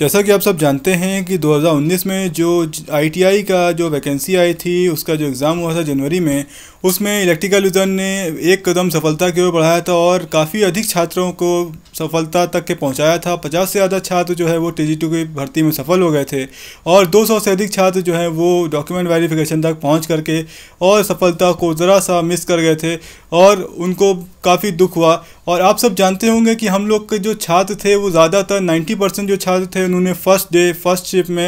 जैसा कि आप सब जानते हैं कि 2019 में जो आईटीआई का जो वैकेंसी आई थी उसका जो एग्ज़ाम हुआ था जनवरी में उसमें इलेक्ट्रिकल विज़न ने एक कदम सफलता की ओर बढ़ाया था और काफ़ी अधिक छात्रों को सफलता तक के पहुंचाया था 50 से ज़्यादा छात्र जो है वो टी की भर्ती में सफल हो गए थे और 200 से अधिक छात्र जो है वो डॉक्यूमेंट वेरिफिकेशन तक पहुँच करके और सफलता को ज़रा सा मिस कर गए थे और उनको काफ़ी दुख हुआ और आप सब जानते होंगे कि हम लोग के जो छात्र थे वो ज़्यादातर 90 परसेंट जो छात्र थे उन्होंने फर्स्ट डे फर्स्ट शिफ्ट में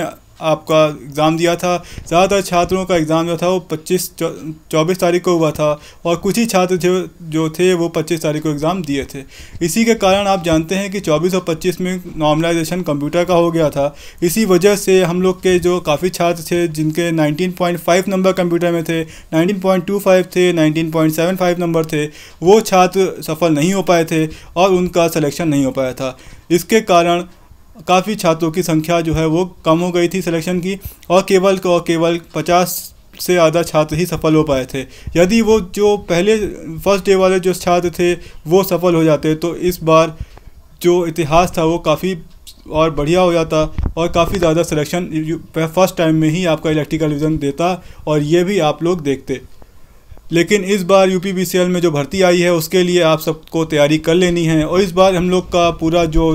आपका एग्ज़ाम दिया था ज़्यादातर छात्रों का एग्ज़ाम जो था वो पच्चीस चौबीस तारीख को हुआ था और कुछ ही छात्र जो जो थे वो पच्चीस तारीख को एग्ज़ाम दिए थे इसी के कारण आप जानते हैं कि चौबीस और पच्चीस में नॉर्मलाइजेशन कंप्यूटर का हो गया था इसी वजह से हम लोग के जो काफ़ी छात्र थे जिनके नाइनटीन नंबर कंप्यूटर में थे नाइनटीन थे नाइनटीन नंबर थे वो छात्र सफल नहीं हो पाए थे और उनका सलेक्शन नहीं हो पाया था इसके कारण काफ़ी छात्रों की संख्या जो है वो कम हो गई थी सिलेक्शन की और केवल और केवल पचास से ज़्यादा छात्र ही सफल हो पाए थे यदि वो जो पहले फर्स्ट डे वाले जो छात्र थे वो सफल हो जाते तो इस बार जो इतिहास था वो काफ़ी और बढ़िया हो जाता और काफ़ी ज़्यादा सिलेक्शन फर्स्ट टाइम में ही आपका इलेक्ट्रिकल विज़न देता और ये भी आप लोग देखते लेकिन इस बार यू यूपीबीसीएल में जो भर्ती आई है उसके लिए आप सबको तैयारी कर लेनी है और इस बार हम लोग का पूरा जो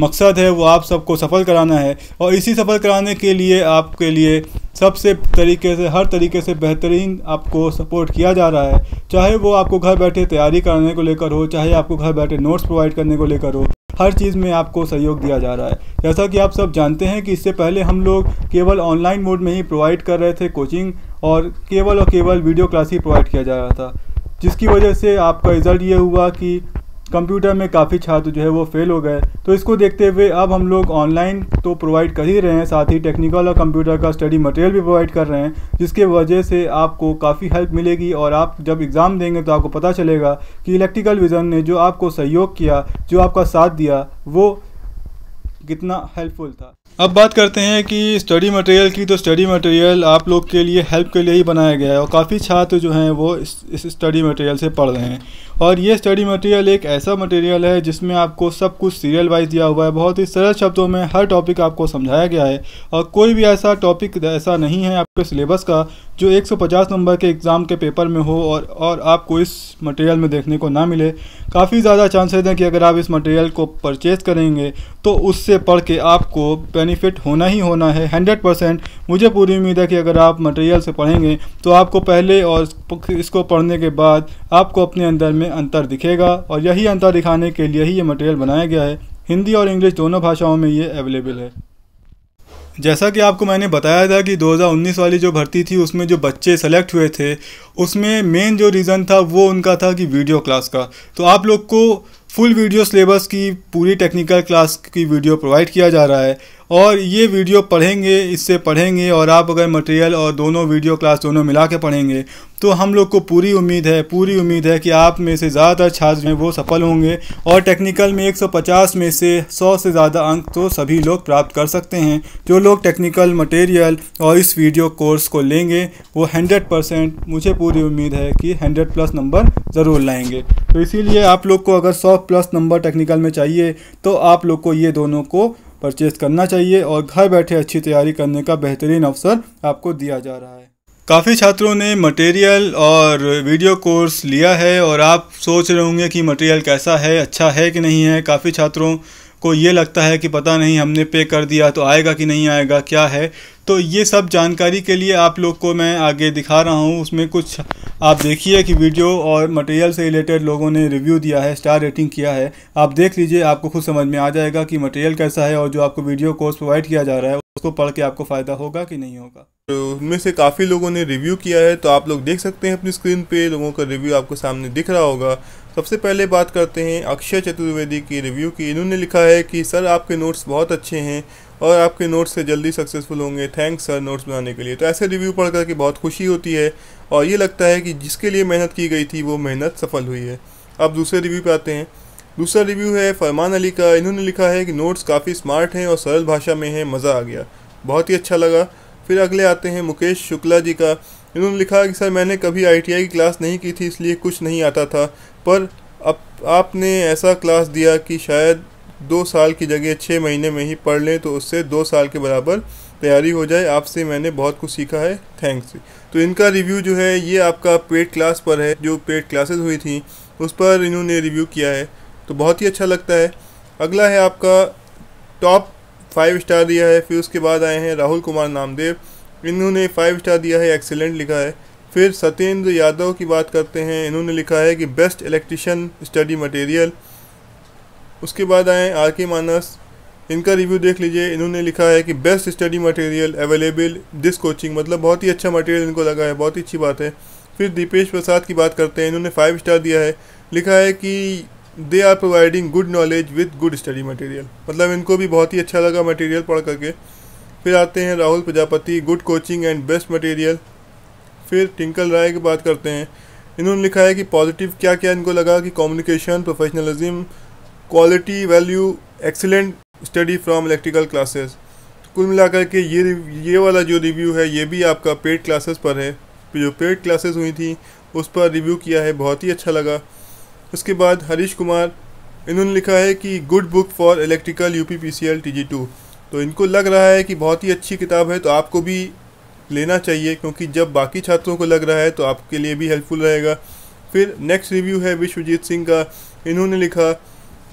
मकसद है वो आप सबको सफल कराना है और इसी सफल कराने के लिए आपके लिए सबसे तरीके से हर तरीके से बेहतरीन आपको सपोर्ट किया जा रहा है चाहे वो आपको घर बैठे तैयारी कराने को लेकर हो चाहे आपको घर बैठे नोट्स प्रोवाइड करने को लेकर हो हर चीज़ में आपको सहयोग दिया जा रहा है जैसा कि आप सब जानते हैं कि इससे पहले हम लोग केवल ऑनलाइन मोड में ही प्रोवाइड कर रहे थे कोचिंग और केवल और केवल वीडियो क्लास ही प्रोवाइड किया जा रहा था जिसकी वजह से आपका रिज़ल्ट ये हुआ कि कंप्यूटर में काफ़ी छात्र जो है वो फेल हो गए तो इसको देखते हुए अब हम लोग ऑनलाइन तो प्रोवाइड कर ही रहे हैं साथ ही टेक्निकल और कंप्यूटर का स्टडी मटेरियल भी प्रोवाइड कर रहे हैं जिसके वजह से आपको काफ़ी हेल्प मिलेगी और आप जब एग्ज़ाम देंगे तो आपको पता चलेगा कि इलेक्ट्रिकल विज़न ने जो आपको सहयोग किया जो आपका साथ दिया वो कितना हेल्पफुल था अब बात करते हैं कि स्टडी मटेरियल की तो स्टडी मटेरियल आप लोग के लिए हेल्प के लिए ही बनाया गया है और काफ़ी छात्र जो हैं वो इस स्टडी मटेरियल से पढ़ रहे हैं और ये स्टडी मटेरियल एक ऐसा मटेरियल है जिसमें आपको सब कुछ सीरियल वाइज दिया हुआ है बहुत ही सरल शब्दों में हर टॉपिक आपको समझाया गया है और कोई भी ऐसा टॉपिक ऐसा नहीं है आपके सिलेबस का जो एक नंबर के एग्ज़ाम के पेपर में हो और और आपको इस मटेरियल में देखने को ना मिले काफ़ी ज़्यादा चांसेस हैं कि अगर आप इस मटेरियल को परचेज़ करेंगे तो उससे पढ़ के आपको बेनिफिट होना ही होना है हंड्रेड परसेंट मुझे पूरी उम्मीद है कि अगर आप मटेरियल से पढ़ेंगे तो आपको पहले और इसको पढ़ने के बाद आपको अपने अंदर में अंतर दिखेगा और यही अंतर दिखाने के लिए ही ये मटेरियल बनाया गया है हिंदी और इंग्लिश दोनों भाषाओं में ये अवेलेबल है जैसा कि आपको मैंने बताया था कि 2019 वाली जो भर्ती थी उसमें जो बच्चे सेलेक्ट हुए थे उसमें मेन जो रीज़न था वो उनका था कि वीडियो क्लास का तो आप लोग को फुल वीडियो सिलेबस की पूरी टेक्निकल क्लास की वीडियो प्रोवाइड किया जा रहा है और ये वीडियो पढ़ेंगे इससे पढ़ेंगे और आप अगर मटेरियल और दोनों वीडियो क्लास दोनों मिला के पढ़ेंगे तो हम लोग को पूरी उम्मीद है पूरी उम्मीद है कि आप में से ज़्यादातर छात्र हैं वो सफल होंगे और टेक्निकल में 150 में से 100 से ज़्यादा अंक तो सभी लोग प्राप्त कर सकते हैं जो लोग टेक्निकल मटेरियल और इस वीडियो कोर्स को लेंगे वो हंड्रेड परसेंट मुझे पूरी उम्मीद है कि हंड्रेड प्लस नंबर ज़रूर लाएँगे तो इसीलिए आप लोग को अगर सौ प्लस नंबर टेक्निकल में चाहिए तो आप लोग को ये दोनों को परचेज़ करना चाहिए और घर बैठे अच्छी तैयारी करने का बेहतरीन अवसर आपको दिया जा रहा है काफ़ी छात्रों ने मटेरियल और वीडियो कोर्स लिया है और आप सोच रहे होंगे कि मटेरियल कैसा है अच्छा है कि नहीं है काफ़ी छात्रों को ये लगता है कि पता नहीं हमने पे कर दिया तो आएगा कि नहीं आएगा क्या है तो ये सब जानकारी के लिए आप लोग को मैं आगे दिखा रहा हूँ उसमें कुछ आप देखिए कि वीडियो और मटेरियल से रिलेटेड लोगों ने रिव्यू दिया है स्टार रेटिंग किया है आप देख लीजिए आपको खुद समझ में आ जाएगा कि मटेरियल कैसा है और जो आपको वीडियो कोर्स प्रोवाइड किया जा रहा है उसको पढ़ के आपको फ़ायदा होगा कि नहीं होगा तो उनमें से काफ़ी लोगों ने रिव्यू किया है तो आप लोग देख सकते हैं अपनी स्क्रीन पे लोगों का रिव्यू आपको सामने दिख रहा होगा सबसे पहले बात करते हैं अक्षय चतुर्वेदी की रिव्यू की इन्होंने लिखा है कि सर आपके नोट्स बहुत अच्छे हैं और आपके नोट्स से जल्दी सक्सेसफुल होंगे थैंक्स सर नोट्स बनाने के लिए तो ऐसे रिव्यू पढ़ करके बहुत खुशी होती है और ये लगता है कि जिसके लिए मेहनत की गई थी वो मेहनत सफल हुई है अब दूसरे रिव्यू पर आते हैं दूसरा रिव्यू है फरमान अली का इन्होंने लिखा है कि नोट्स काफ़ी स्मार्ट हैं और सरल भाषा में हैं मज़ा आ गया बहुत ही अच्छा लगा फिर अगले आते हैं मुकेश शुक्ला जी का इन्होंने लिखा कि सर मैंने कभी आईटीआई की क्लास नहीं की थी इसलिए कुछ नहीं आता था पर अब आपने ऐसा क्लास दिया कि शायद दो साल की जगह छः महीने में ही पढ़ लें तो उससे दो साल के बराबर तैयारी हो जाए आपसे मैंने बहुत कुछ सीखा है थैंक्स तो इनका रिव्यू जो है ये आपका पेड क्लास पर है जो पेड क्लासेस हुई थी उस पर इन्होंने रिव्यू किया है तो बहुत ही अच्छा लगता है अगला है आपका टॉप फाइव स्टार दिया है फिर उसके बाद आए हैं राहुल कुमार नामदेव इन्होंने फाइव स्टार दिया है एक्सीलेंट लिखा है फिर सत्येंद्र यादव की बात करते हैं इन्होंने लिखा है कि बेस्ट इलेक्ट्रिशियन स्टडी मटेरियल उसके बाद आए आर के मानस इनका रिव्यू देख लीजिए इन्होंने लिखा है कि best study material available this coaching मतलब बहुत ही अच्छा मटेरियल इनको लगा है बहुत ही अच्छी बात है फिर दीपेश प्रसाद की बात करते हैं इन्होंने फाइव स्टार दिया है लिखा है कि they are providing good knowledge with good study material मतलब इनको भी बहुत ही अच्छा लगा मटेरियल पढ़ करके फिर आते हैं Rahul Prajapati good coaching and best material फिर टिंकल राय की बात करते हैं इन्होंने लिखा है कि पॉजिटिव क्या क्या इनको लगा कि communication professionalism quality value excellent study from electrical classes कुल मिलाकर के ये ये वाला जो रिव्यू है ये भी आपका पेड क्लासेस पर है जो पेड क्लासेस हुई थी उस पर रिव्यू किया है बहुत ही अच्छा लगा उसके बाद हरीश कुमार इन्होंने लिखा है कि good book for electrical U P P C L T G two तो इनको लग रहा है कि बहुत ही अच्छी किताब है तो आपको भी लेना चाहिए क्योंकि जब बाकी छात्रों को लग रहा है तो आपके लिए भी हेल्पफुल रहेगा फिर नेक्स्ट रिव्यू है विश्वजीत सिंह का इन्होंने लिखा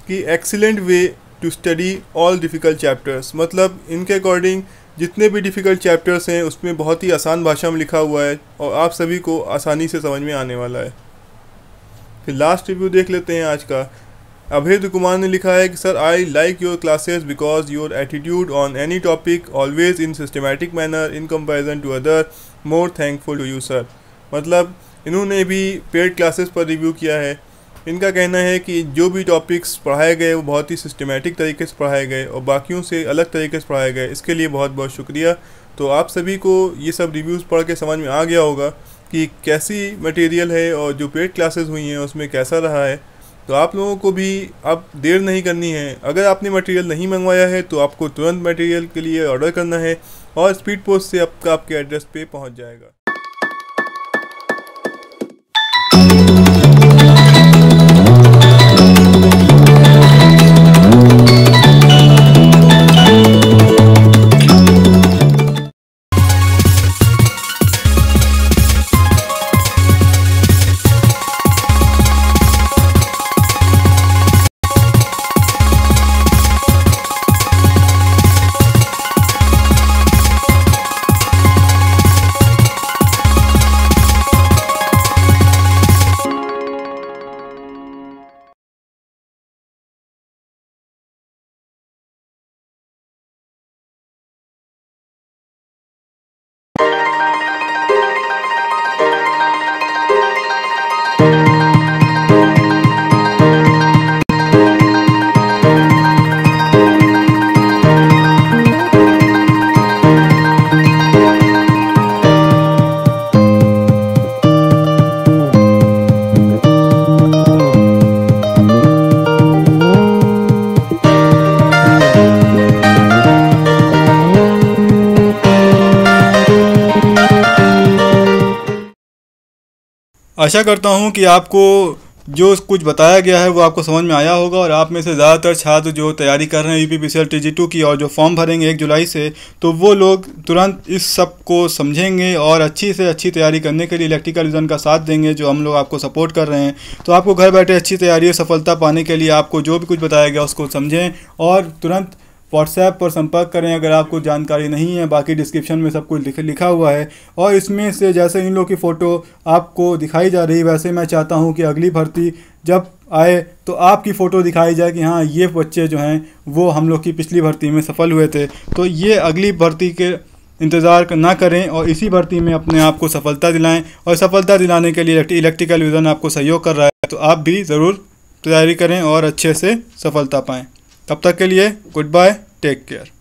कि excellent way to study all difficult chapters मतलब इनके अकॉर्डिंग जितने भी डिफ़िकल्ट चैप्टर्स हैं उसमें बहुत ही आसान भाषा में लिखा हुआ है और आप सभी को आसानी से समझ में आने वाला है फिर लास्ट रिव्यू देख लेते हैं आज का अभेद कुमार ने लिखा है कि sir I like your classes because your attitude on any topic always in systematic manner in comparison to other more thankful to you sir मतलब इन्होंने भी पेड क्लासेस पर रिव्यू किया है इनका कहना है कि जो भी टॉपिक्स पढ़ाए गए वो बहुत ही सिस्टमेटिक तरीके से पढ़ाए गए और बाकियों से अलग तरीके से पढ़ाए गए इसके लिए बहुत बहुत शुक्रिया तो आप सभी को ये सब रिव्यूज़ पढ़ के समझ में आ गया होगा कि कैसी मटेरियल है और जो पेड क्लासेस हुई हैं उसमें कैसा रहा है तो आप लोगों को भी अब देर नहीं करनी है अगर आपने मटेरियल नहीं मंगवाया है तो आपको तुरंत मटेरियल के लिए ऑर्डर करना है और स्पीड पोस्ट से आपका आपके एड्रेस पे पहुंच जाएगा आशा करता हूँ कि आपको जो कुछ बताया गया है वो आपको समझ में आया होगा और आप में से ज़्यादातर छात्र जो तैयारी कर रहे हैं U P P C L T G two की और जो फॉर्म भरेंगे एक जुलाई से तो वो लोग तुरंत इस सब को समझेंगे और अच्छी से अच्छी तैयारी करने के लिए इलेक्ट्रिकल रिजन का साथ देंगे जो हम लोग आपको सपोर्ट कर रहे हैं तो आपको घर बैठे अच्छी तैयारी और सफलता पाने के लिए आपको जो भी कुछ बताया गया उसको समझें और तुरंत व्हाट्सएप पर संपर्क करें अगर आपको जानकारी नहीं है बाकी डिस्क्रिप्शन में सब कुछ लिखा हुआ है और इसमें से जैसे इन लोग की फ़ोटो आपको दिखाई जा रही वैसे मैं चाहता हूँ कि अगली भर्ती जब आए तो आपकी फ़ोटो दिखाई जाए कि हाँ ये बच्चे जो हैं वो हम लोग की पिछली भर्ती में सफल हुए थे तो ये अगली भर्ती के इंतज़ार ना करें और इसी भर्ती में अपने आप को सफलता दिलाएं और सफलता दिलाने के लिए इलेक्ट्रिकल विज़न आपको सहयोग कर रहा है तो आप भी ज़रूर तैयारी करें और अच्छे से सफलता पाएँ तब तक के लिए गुड बाय टेक केयर